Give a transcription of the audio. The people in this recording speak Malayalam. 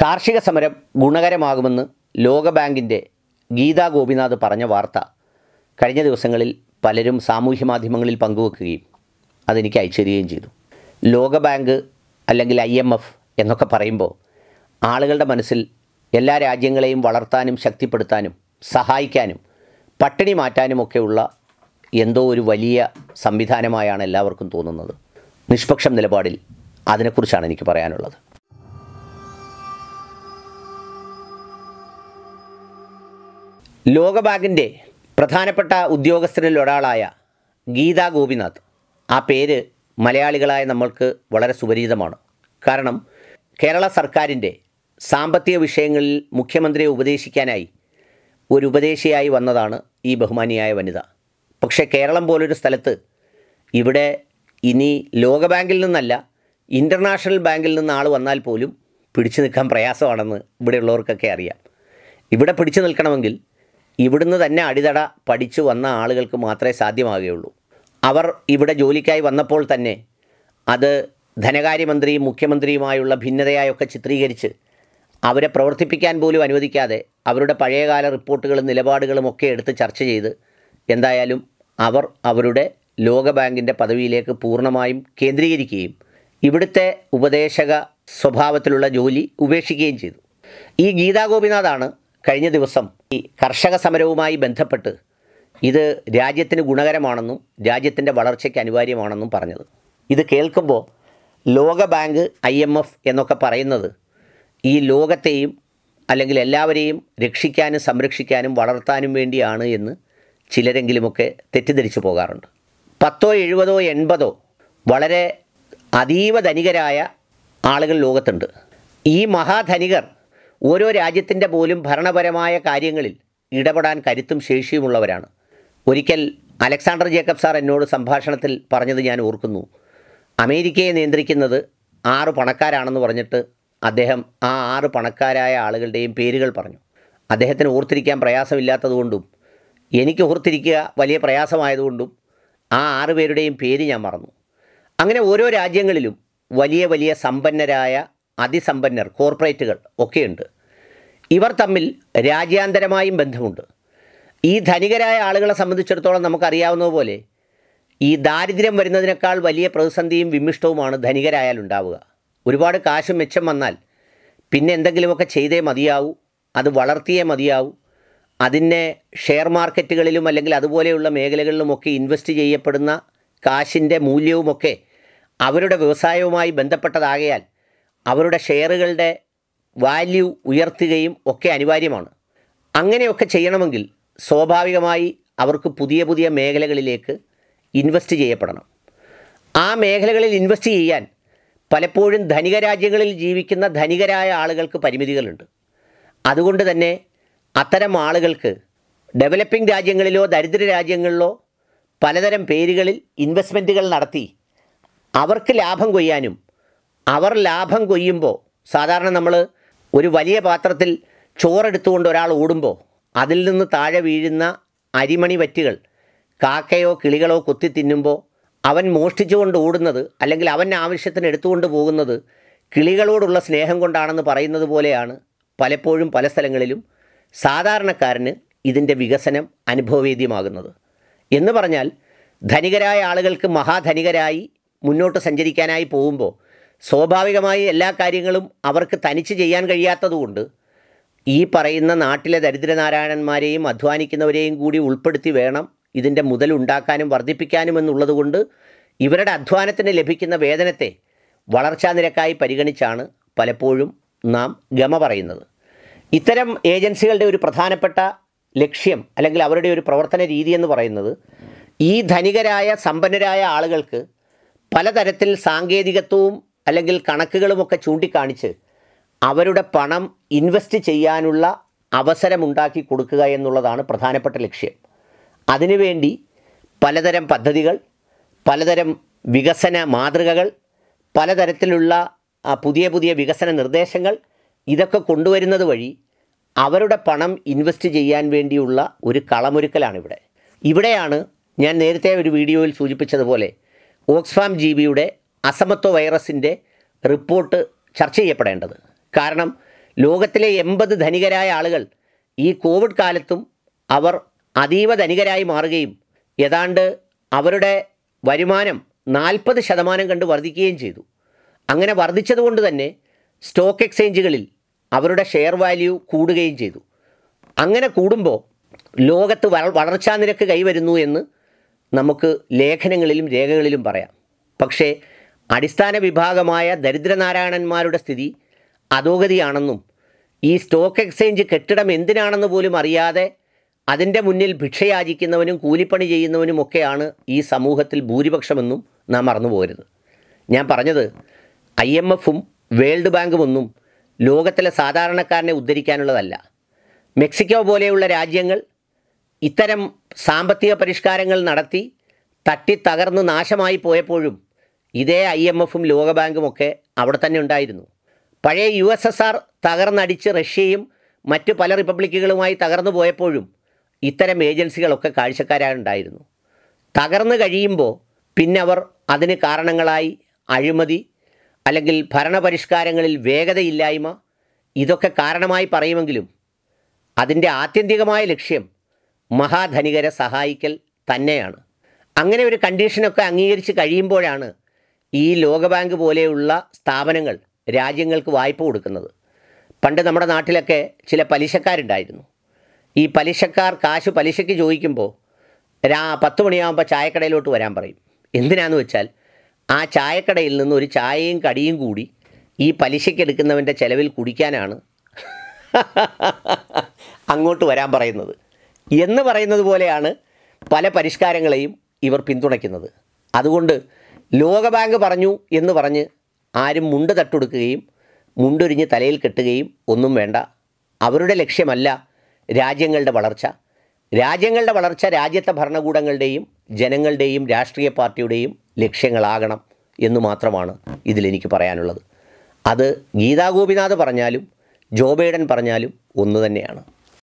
കാർഷിക സമരം ഗുണകരമാകുമെന്ന് ലോകബാങ്കിൻ്റെ ഗീതാ ഗോപിനാഥ് പറഞ്ഞ വാർത്ത കഴിഞ്ഞ ദിവസങ്ങളിൽ പലരും സാമൂഹ്യ മാധ്യമങ്ങളിൽ പങ്കുവെക്കുകയും അതെനിക്ക് അയച്ചു തരികയും ചെയ്തു ലോകബാങ്ക് അല്ലെങ്കിൽ ഐ എം എഫ് എന്നൊക്കെ പറയുമ്പോൾ ആളുകളുടെ മനസ്സിൽ എല്ലാ രാജ്യങ്ങളെയും വളർത്താനും ശക്തിപ്പെടുത്താനും സഹായിക്കാനും പട്ടിണി ഒക്കെയുള്ള എന്തോ ഒരു വലിയ സംവിധാനമായാണ് എല്ലാവർക്കും തോന്നുന്നത് നിഷ്പക്ഷം നിലപാടിൽ അതിനെക്കുറിച്ചാണ് എനിക്ക് പറയാനുള്ളത് ലോകബാങ്കിൻ്റെ പ്രധാനപ്പെട്ട ഉദ്യോഗസ്ഥരിൽ ഒരാളായ ഗീതാ ഗോപിനാഥ് ആ പേര് മലയാളികളായ നമ്മൾക്ക് വളരെ സുപരിചിതമാണ് കാരണം കേരള സർക്കാരിൻ്റെ സാമ്പത്തിക വിഷയങ്ങളിൽ മുഖ്യമന്ത്രിയെ ഉപദേശിക്കാനായി ഒരു ഉപദേശിയായി വന്നതാണ് ഈ ബഹുമാനിയായ വനിത പക്ഷേ കേരളം പോലൊരു സ്ഥലത്ത് ഇവിടെ ഇനി ലോകബാങ്കിൽ നിന്നല്ല ഇൻ്റർനാഷണൽ ബാങ്കിൽ നിന്ന് ആൾ വന്നാൽ പോലും പിടിച്ചു നിൽക്കാൻ പ്രയാസമാണെന്ന് ഇവിടെയുള്ളവർക്കൊക്കെ അറിയാം ഇവിടെ പിടിച്ചു നിൽക്കണമെങ്കിൽ ഇവിടുന്ന് തന്നെ അടിതട പഠിച്ചു വന്ന ആളുകൾക്ക് മാത്രമേ സാധ്യമാകുകയുള്ളൂ അവർ ഇവിടെ ജോലിക്കായി വന്നപ്പോൾ തന്നെ അത് ധനകാര്യമന്ത്രിയും മുഖ്യമന്ത്രിയുമായുള്ള ഭിന്നതയായൊക്കെ ചിത്രീകരിച്ച് അവരെ പ്രവർത്തിപ്പിക്കാൻ പോലും അനുവദിക്കാതെ അവരുടെ പഴയകാല റിപ്പോർട്ടുകളും നിലപാടുകളും ഒക്കെ എടുത്ത് ചർച്ച ചെയ്ത് എന്തായാലും അവർ അവരുടെ ലോകബാങ്കിൻ്റെ പദവിയിലേക്ക് പൂർണ്ണമായും കേന്ദ്രീകരിക്കുകയും ഇവിടുത്തെ ഉപദേശക സ്വഭാവത്തിലുള്ള ജോലി ഉപേക്ഷിക്കുകയും ചെയ്തു ഈ ഗീതാ ഗോപിനാഥാണ് കഴിഞ്ഞ ദിവസം ഈ കർഷക സമരവുമായി ബന്ധപ്പെട്ട് ഇത് രാജ്യത്തിന് ഗുണകരമാണെന്നും രാജ്യത്തിൻ്റെ വളർച്ചയ്ക്ക് അനിവാര്യമാണെന്നും പറഞ്ഞത് ഇത് കേൾക്കുമ്പോൾ ലോകബാങ്ക് ഐ എം എഫ് എന്നൊക്കെ പറയുന്നത് ഈ ലോകത്തെയും അല്ലെങ്കിൽ എല്ലാവരെയും രക്ഷിക്കാനും സംരക്ഷിക്കാനും വളർത്താനും വേണ്ടിയാണ് എന്ന് ചിലരെങ്കിലുമൊക്കെ തെറ്റിദ്ധരിച്ചു പോകാറുണ്ട് പത്തോ എഴുപതോ എൺപതോ വളരെ അതീവ ധനികരായ ആളുകൾ ലോകത്തുണ്ട് ഈ മഹാധനികർ ഓരോ രാജ്യത്തിൻ്റെ പോലും ഭരണപരമായ കാര്യങ്ങളിൽ ഇടപെടാൻ കരുത്തും ശേഷിയുമുള്ളവരാണ് ഒരിക്കൽ അലക്സാണ്ടർ ജേക്കബ് സാർ എന്നോട് സംഭാഷണത്തിൽ പറഞ്ഞത് ഞാൻ ഓർക്കുന്നു അമേരിക്കയെ നിയന്ത്രിക്കുന്നത് ആറ് പണക്കാരാണെന്ന് പറഞ്ഞിട്ട് അദ്ദേഹം ആ ആറ് പണക്കാരായ ആളുകളുടെയും പേരുകൾ പറഞ്ഞു അദ്ദേഹത്തിന് ഓർത്തിരിക്കാൻ പ്രയാസമില്ലാത്തതുകൊണ്ടും എനിക്ക് ഓർത്തിരിക്കുക വലിയ പ്രയാസമായതുകൊണ്ടും ആ ആറ് പേരുടെയും പേര് ഞാൻ മറന്നു അങ്ങനെ ഓരോ രാജ്യങ്ങളിലും വലിയ വലിയ സമ്പന്നരായ അതിസമ്പന്നർ കോർപ്പറേറ്റുകൾ ഒക്കെയുണ്ട് ഇവർ തമ്മിൽ രാജ്യാന്തരമായും ബന്ധമുണ്ട് ഈ ധനികരായ ആളുകളെ സംബന്ധിച്ചിടത്തോളം നമുക്കറിയാവുന്നതുപോലെ ഈ ദാരിദ്ര്യം വരുന്നതിനേക്കാൾ വലിയ പ്രതിസന്ധിയും വിമിഷ്ടവുമാണ് ഉണ്ടാവുക ഒരുപാട് കാശും മെച്ചം വന്നാൽ പിന്നെ എന്തെങ്കിലുമൊക്കെ ചെയ്തേ മതിയാവൂ അത് വളർത്തിയേ മതിയാവൂ അതിൻ്റെ ഷെയർ മാർക്കറ്റുകളിലും അല്ലെങ്കിൽ അതുപോലെയുള്ള മേഖലകളിലുമൊക്കെ ഇൻവെസ്റ്റ് ചെയ്യപ്പെടുന്ന കാശിൻ്റെ മൂല്യവുമൊക്കെ അവരുടെ വ്യവസായവുമായി ബന്ധപ്പെട്ടതാകയാൽ അവരുടെ ഷെയറുകളുടെ വാല്യൂ ഉയർത്തുകയും ഒക്കെ അനിവാര്യമാണ് അങ്ങനെയൊക്കെ ചെയ്യണമെങ്കിൽ സ്വാഭാവികമായി അവർക്ക് പുതിയ പുതിയ മേഖലകളിലേക്ക് ഇൻവെസ്റ്റ് ചെയ്യപ്പെടണം ആ മേഖലകളിൽ ഇൻവെസ്റ്റ് ചെയ്യാൻ പലപ്പോഴും ധനിക രാജ്യങ്ങളിൽ ജീവിക്കുന്ന ധനികരായ ആളുകൾക്ക് പരിമിതികളുണ്ട് അതുകൊണ്ട് തന്നെ അത്തരം ആളുകൾക്ക് ഡെവലപ്പിംഗ് രാജ്യങ്ങളിലോ ദരിദ്ര രാജ്യങ്ങളിലോ പലതരം പേരുകളിൽ ഇൻവെസ്റ്റ്മെൻറ്റുകൾ നടത്തി അവർക്ക് ലാഭം കൊയ്യാനും അവർ ലാഭം കൊയ്യുമ്പോൾ സാധാരണ നമ്മൾ ഒരു വലിയ പാത്രത്തിൽ ചോറെടുത്തുകൊണ്ട് ഒരാൾ ഓടുമ്പോൾ അതിൽ നിന്ന് താഴെ വീഴുന്ന അരിമണി വറ്റുകൾ കാക്കയോ കിളികളോ കൊത്തി തിന്നുമ്പോൾ അവൻ മോഷ്ടിച്ചുകൊണ്ട് ഓടുന്നത് അല്ലെങ്കിൽ അവൻ ആവശ്യത്തിന് എടുത്തുകൊണ്ട് പോകുന്നത് കിളികളോടുള്ള സ്നേഹം കൊണ്ടാണെന്ന് പറയുന്നത് പോലെയാണ് പലപ്പോഴും പല സ്ഥലങ്ങളിലും സാധാരണക്കാരന് ഇതിൻ്റെ വികസനം അനുഭവവേദ്യമാകുന്നത് എന്ന് പറഞ്ഞാൽ ധനികരായ ആളുകൾക്ക് മഹാധനികരായി മുന്നോട്ട് സഞ്ചരിക്കാനായി പോകുമ്പോൾ സ്വാഭാവികമായി എല്ലാ കാര്യങ്ങളും അവർക്ക് തനിച്ച് ചെയ്യാൻ കഴിയാത്തതുകൊണ്ട് ഈ പറയുന്ന നാട്ടിലെ ദരിദ്രനാരായണന്മാരെയും അധ്വാനിക്കുന്നവരെയും കൂടി ഉൾപ്പെടുത്തി വേണം ഇതിൻ്റെ മുതൽ ഉണ്ടാക്കാനും വർദ്ധിപ്പിക്കാനും എന്നുള്ളതുകൊണ്ട് ഇവരുടെ അധ്വാനത്തിന് ലഭിക്കുന്ന വേതനത്തെ വളർച്ചാ നിരക്കായി പരിഗണിച്ചാണ് പലപ്പോഴും നാം ഗമ പറയുന്നത് ഇത്തരം ഏജൻസികളുടെ ഒരു പ്രധാനപ്പെട്ട ലക്ഷ്യം അല്ലെങ്കിൽ അവരുടെ ഒരു പ്രവർത്തന രീതി എന്ന് പറയുന്നത് ഈ ധനികരായ സമ്പന്നരായ ആളുകൾക്ക് പലതരത്തിൽ സാങ്കേതികത്വവും അല്ലെങ്കിൽ കണക്കുകളുമൊക്കെ ചൂണ്ടിക്കാണിച്ച് അവരുടെ പണം ഇൻവെസ്റ്റ് ചെയ്യാനുള്ള അവസരമുണ്ടാക്കി കൊടുക്കുക എന്നുള്ളതാണ് പ്രധാനപ്പെട്ട ലക്ഷ്യം അതിനുവേണ്ടി പലതരം പദ്ധതികൾ പലതരം വികസന മാതൃകകൾ പലതരത്തിലുള്ള പുതിയ പുതിയ വികസന നിർദ്ദേശങ്ങൾ ഇതൊക്കെ കൊണ്ടുവരുന്നത് വഴി അവരുടെ പണം ഇൻവെസ്റ്റ് ചെയ്യാൻ വേണ്ടിയുള്ള ഒരു കളമൊരുക്കലാണിവിടെ ഇവിടെയാണ് ഞാൻ നേരത്തെ ഒരു വീഡിയോയിൽ സൂചിപ്പിച്ചതുപോലെ ഓക്സ്ഫാം ജി ബിയുടെ അസമത്വ വൈറസിൻ്റെ റിപ്പോർട്ട് ചർച്ച ചെയ്യപ്പെടേണ്ടത് കാരണം ലോകത്തിലെ എൺപത് ധനികരായ ആളുകൾ ഈ കോവിഡ് കാലത്തും അവർ അതീവ ധനികരായി മാറുകയും ഏതാണ്ട് അവരുടെ വരുമാനം നാൽപ്പത് ശതമാനം കണ്ട് വർദ്ധിക്കുകയും ചെയ്തു അങ്ങനെ വർദ്ധിച്ചതുകൊണ്ട് തന്നെ സ്റ്റോക്ക് എക്സ്ചേഞ്ചുകളിൽ അവരുടെ ഷെയർ വാല്യൂ കൂടുകയും ചെയ്തു അങ്ങനെ കൂടുമ്പോൾ ലോകത്ത് വളർച്ചാ നിരക്ക് കൈവരുന്നു എന്ന് നമുക്ക് ലേഖനങ്ങളിലും രേഖകളിലും പറയാം പക്ഷേ അടിസ്ഥാന വിഭാഗമായ ദരിദ്രനാരായണന്മാരുടെ സ്ഥിതി അധോഗതിയാണെന്നും ഈ സ്റ്റോക്ക് എക്സ്ചേഞ്ച് കെട്ടിടം എന്തിനാണെന്ന് പോലും അറിയാതെ അതിൻ്റെ മുന്നിൽ ഭിക്ഷയാചിക്കുന്നവനും കൂലിപ്പണി ചെയ്യുന്നവനുമൊക്കെയാണ് ഈ സമൂഹത്തിൽ ഭൂരിപക്ഷമെന്നും നാം മറന്നു പോകരുത് ഞാൻ പറഞ്ഞത് ഐ എം എഫും വേൾഡ് ഒന്നും ലോകത്തിലെ സാധാരണക്കാരനെ ഉദ്ധരിക്കാനുള്ളതല്ല മെക്സിക്കോ പോലെയുള്ള രാജ്യങ്ങൾ ഇത്തരം സാമ്പത്തിക പരിഷ്കാരങ്ങൾ നടത്തി തട്ടി നാശമായി പോയപ്പോഴും ഇതേ ഐ എം എഫും ലോകബാങ്കും ഒക്കെ അവിടെ തന്നെ ഉണ്ടായിരുന്നു പഴയ യു എസ് എസ് ആർ തകർന്നടിച്ച് റഷ്യയും മറ്റു പല റിപ്പബ്ലിക്കുകളുമായി തകർന്നു പോയപ്പോഴും ഇത്തരം ഏജൻസികളൊക്കെ കാഴ്ചക്കാരുണ്ടായിരുന്നു തകർന്നു കഴിയുമ്പോൾ പിന്നെ അവർ അതിന് കാരണങ്ങളായി അഴിമതി അല്ലെങ്കിൽ ഭരണപരിഷ്കാരങ്ങളിൽ വേഗതയില്ലായ്മ ഇതൊക്കെ കാരണമായി പറയുമെങ്കിലും അതിൻ്റെ ആത്യന്തികമായ ലക്ഷ്യം മഹാധനികരെ സഹായിക്കൽ തന്നെയാണ് അങ്ങനെ ഒരു കണ്ടീഷനൊക്കെ അംഗീകരിച്ച് കഴിയുമ്പോഴാണ് ഈ ലോകബാങ്ക് പോലെയുള്ള സ്ഥാപനങ്ങൾ രാജ്യങ്ങൾക്ക് വായ്പ കൊടുക്കുന്നത് പണ്ട് നമ്മുടെ നാട്ടിലൊക്കെ ചില പലിശക്കാരുണ്ടായിരുന്നു ഈ പലിശക്കാർ കാശ് പലിശയ്ക്ക് ചോദിക്കുമ്പോൾ രാ പത്ത് മണിയാകുമ്പോൾ ചായക്കടയിലോട്ട് വരാൻ പറയും എന്തിനാന്ന് വെച്ചാൽ ആ ചായക്കടയിൽ നിന്ന് ഒരു ചായയും കടിയും കൂടി ഈ പലിശയ്ക്ക് ചിലവിൽ കുടിക്കാനാണ് അങ്ങോട്ട് വരാൻ പറയുന്നത് എന്ന് പറയുന്നത് പോലെയാണ് പല പരിഷ്കാരങ്ങളെയും ഇവർ പിന്തുണയ്ക്കുന്നത് അതുകൊണ്ട് ലോകബാങ്ക് പറഞ്ഞു എന്ന് പറഞ്ഞ് ആരും മുണ്ട് തട്ടുകൊടുക്കുകയും മുണ്ടൊരിഞ്ഞ് തലയിൽ കെട്ടുകയും ഒന്നും വേണ്ട അവരുടെ ലക്ഷ്യമല്ല രാജ്യങ്ങളുടെ വളർച്ച രാജ്യങ്ങളുടെ വളർച്ച രാജ്യത്തെ ഭരണകൂടങ്ങളുടെയും ജനങ്ങളുടെയും രാഷ്ട്രീയ പാർട്ടിയുടെയും ലക്ഷ്യങ്ങളാകണം എന്ന് മാത്രമാണ് ഇതിലെനിക്ക് പറയാനുള്ളത് അത് ഗീതാഗോപിനാഥ് പറഞ്ഞാലും ജോ ബൈഡൻ പറഞ്ഞാലും ഒന്ന് തന്നെയാണ്